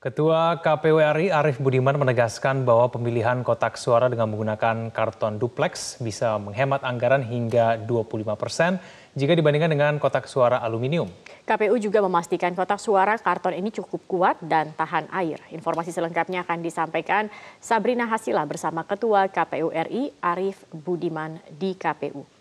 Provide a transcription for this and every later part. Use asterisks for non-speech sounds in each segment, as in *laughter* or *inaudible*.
Ketua KPU RI Arief Budiman menegaskan bahwa pemilihan kotak suara dengan menggunakan karton dupleks bisa menghemat anggaran hingga 25 persen jika dibandingkan dengan kotak suara aluminium. KPU juga memastikan kotak suara karton ini cukup kuat dan tahan air. Informasi selengkapnya akan disampaikan Sabrina Hasila bersama Ketua KPU RI Arief Budiman di KPU.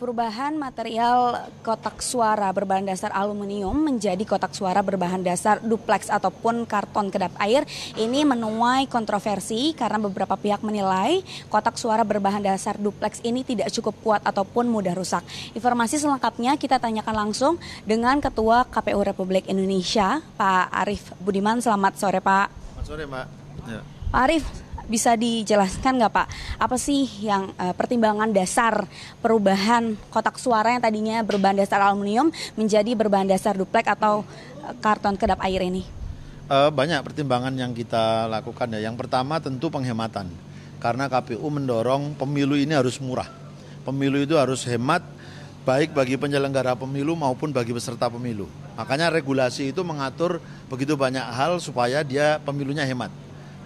Perubahan material kotak suara berbahan dasar aluminium menjadi kotak suara berbahan dasar duplex ataupun karton kedap air ini menuai kontroversi karena beberapa pihak menilai kotak suara berbahan dasar duplex ini tidak cukup kuat ataupun mudah rusak. Informasi selengkapnya kita tanyakan langsung dengan Ketua KPU Republik Indonesia, Pak Arief Budiman. Selamat sore, Pak. Selamat sore, Mbak. Ya. Pak Arief, bisa dijelaskan nggak Pak, apa sih yang uh, pertimbangan dasar perubahan kotak suara yang tadinya berbahan dasar aluminium menjadi berbahan dasar duplek atau eh, karton kedap air ini? Uh, banyak pertimbangan yang kita lakukan ya. Yang pertama tentu penghematan. Karena KPU mendorong pemilu ini harus murah. Pemilu itu harus hemat baik bagi penyelenggara pemilu maupun bagi peserta pemilu. Makanya regulasi itu mengatur begitu banyak hal supaya dia pemilunya hemat.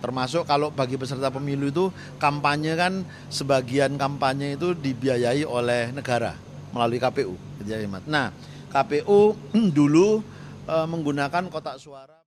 Termasuk kalau bagi peserta pemilu itu kampanye kan sebagian kampanye itu dibiayai oleh negara melalui KPU. Nah, KPU *clears throat* dulu eh, menggunakan kotak suara